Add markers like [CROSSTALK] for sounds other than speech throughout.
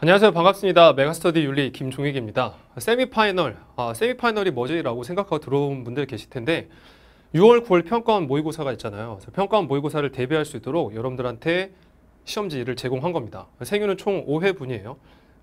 안녕하세요. 반갑습니다. 메가스터디 윤리 김종익입니다. 세미파이널, 아, 세미파이널이 뭐지라고 생각하고 들어온 분들 계실 텐데 6월, 9월 평가원 모의고사가 있잖아요. 평가원 모의고사를 대비할 수 있도록 여러분들한테 시험지를 제공한 겁니다. 생유는 총 5회분이에요.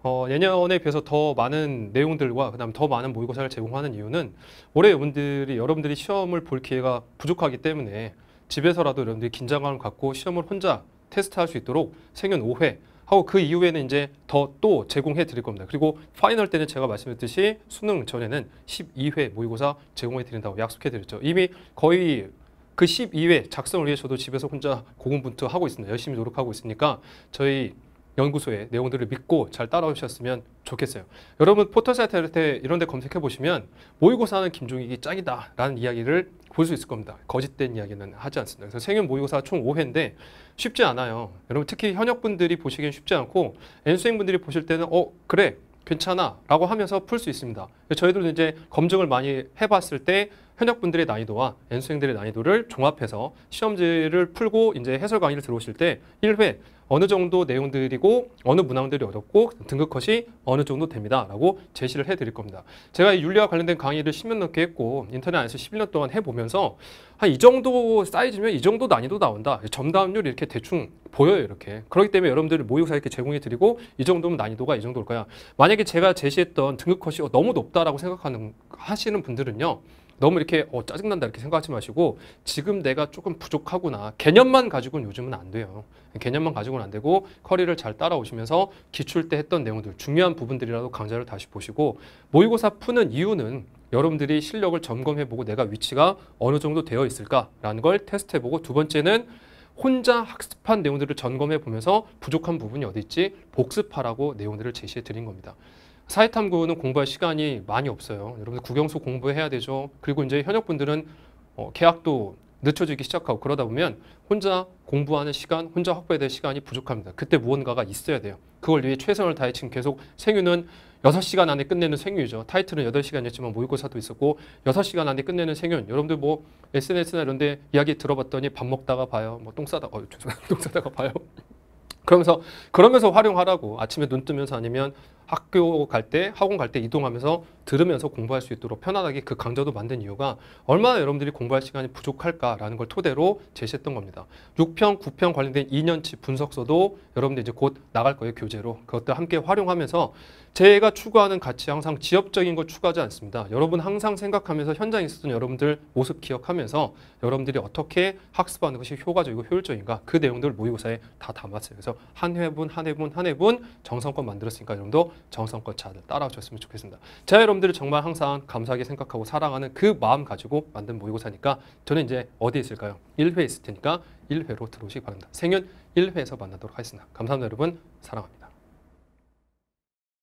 어, 예년에 비해서 더 많은 내용들과 그다음 더 많은 모의고사를 제공하는 이유는 올해 여러분들이 여러분들이 시험을 볼 기회가 부족하기 때문에 집에서라도 여러분들이 긴장감을 갖고 시험을 혼자 테스트할 수 있도록 생윤 5회 하고 그 이후에는 이제 더 또 제공해 드릴 겁니다. 그리고 파이널 때는 제가 말씀드렸듯이 수능 전에는 12회 모의고사 제공해 드린다고 약속해 드렸죠. 이미 거의 그 12회 작성을 위해 저도 집에서 혼자 고군분투하고 있습니다. 열심히 노력하고 있으니까 저희 연구소의 내용들을 믿고 잘 따라오셨으면 좋겠어요. 여러분 포털사이트 이런 데 검색해 보시면 모의고사는 김종익이 짱이다 라는 이야기를 볼 수 있을 겁니다. 거짓된 이야기는 하지 않습니다. 그래서 생윤 모의고사 총 5회인데 쉽지 않아요. 여러분 특히 현역분들이 보시기엔 쉽지 않고 N수행분들이 보실 때는 어 그래 괜찮아 라고 하면서 풀 수 있습니다. 저희들도 이제 검증을 많이 해봤을 때 현역분들의 난이도와 연수생들의 난이도를 종합해서 시험지를 풀고 이제 해설 강의를 들어오실 때 1회 어느 정도 내용들이고 어느 문항들이 어렵고 등급컷이 어느 정도 됩니다 라고 제시를 해드릴 겁니다. 제가 윤리와 관련된 강의를 10년 넘게 했고 인터넷 안에서 11년 동안 해보면서 한 이 정도 사이즈면 이 정도 난이도 나온다. 점다률 이렇게 대충 보여요 이렇게 그렇기 때문에 여러분들 모의고사 이렇게 제공해 드리고 이 정도면 난이도가 이 정도일 거야 만약에 제가 제시했던 등급컷이 어, 너무 높다라고 생각하는 하시는 분들은요 너무 이렇게 어, 짜증난다 이렇게 생각하지 마시고 지금 내가 조금 부족하구나 개념만 가지고는 요즘은 안 돼요 개념만 가지고는 안 되고 커리를 잘 따라오시면서 기출 때 했던 내용들 중요한 부분들이라도 강좌를 다시 보시고 모의고사 푸는 이유는 여러분들이 실력을 점검해보고 내가 위치가 어느 정도 되어 있을까라는 걸 테스트해보고 두 번째는 혼자 학습한 내용들을 점검해 보면서 부족한 부분이 어디 있지 복습하라고 내용들을 제시해 드린 겁니다. 사회탐구는 공부할 시간이 많이 없어요. 여러분들 국영수 공부해야 되죠. 그리고 이제 현역분들은 어, 계약도 늦춰지기 시작하고 그러다 보면 혼자 공부하는 시간, 혼자 확보해야 될 시간이 부족합니다. 그때 무언가가 있어야 돼요. 그걸 위해 최선을 다해 지금 계속 생유는 6시간 안에 끝내는 생유죠. 타이틀은 8시간이었지만 모의고사도 있었고 6시간 안에 끝내는 생윤. 여러분들 뭐 SNS나 이런 데 이야기 들어봤더니 밥 먹다가 봐요. 뭐 똥 싸다가, 어, 죄송합니다. [LAUGHS] 똥 싸다가 봐요. 그러면서 그러면서 활용하라고 아침에 눈 뜨면서 아니면 학교 갈 때, 학원 갈 때 이동하면서 들으면서 공부할 수 있도록 편안하게 그 강좌도 만든 이유가 얼마나 여러분들이 공부할 시간이 부족할까라는 걸 토대로 제시했던 겁니다. 6평, 9평 관련된 2년치 분석서도 여러분들 이제 곧 나갈 거예요, 교재로. 그것도 함께 활용하면서 제가 추구하는 가치 항상 지역적인걸 추구하지 않습니다. 여러분 항상 생각하면서 현장에 있었던 여러분들 모습 기억하면서 여러분들이 어떻게 학습하는 것이 효과적이고 효율적인가 그 내용들을 모의고사에 다 담았어요. 그래서 한 회분, 한 회분, 한 회분 정성껏 만들었으니까 여러분도 정성껏 잘따라주셨으면 좋겠습니다. 제가 여러분들을 정말 항상 감사하게 생각하고 사랑하는 그 마음 가지고 만든 모의고사니까 저는 이제 어디에 있을까요? 1회 있을 테니까 1회로 들어오시기 바랍니다. 생연 1회에서 만나도록 하겠습니다. 감사합니다 여러분. 사랑합니다.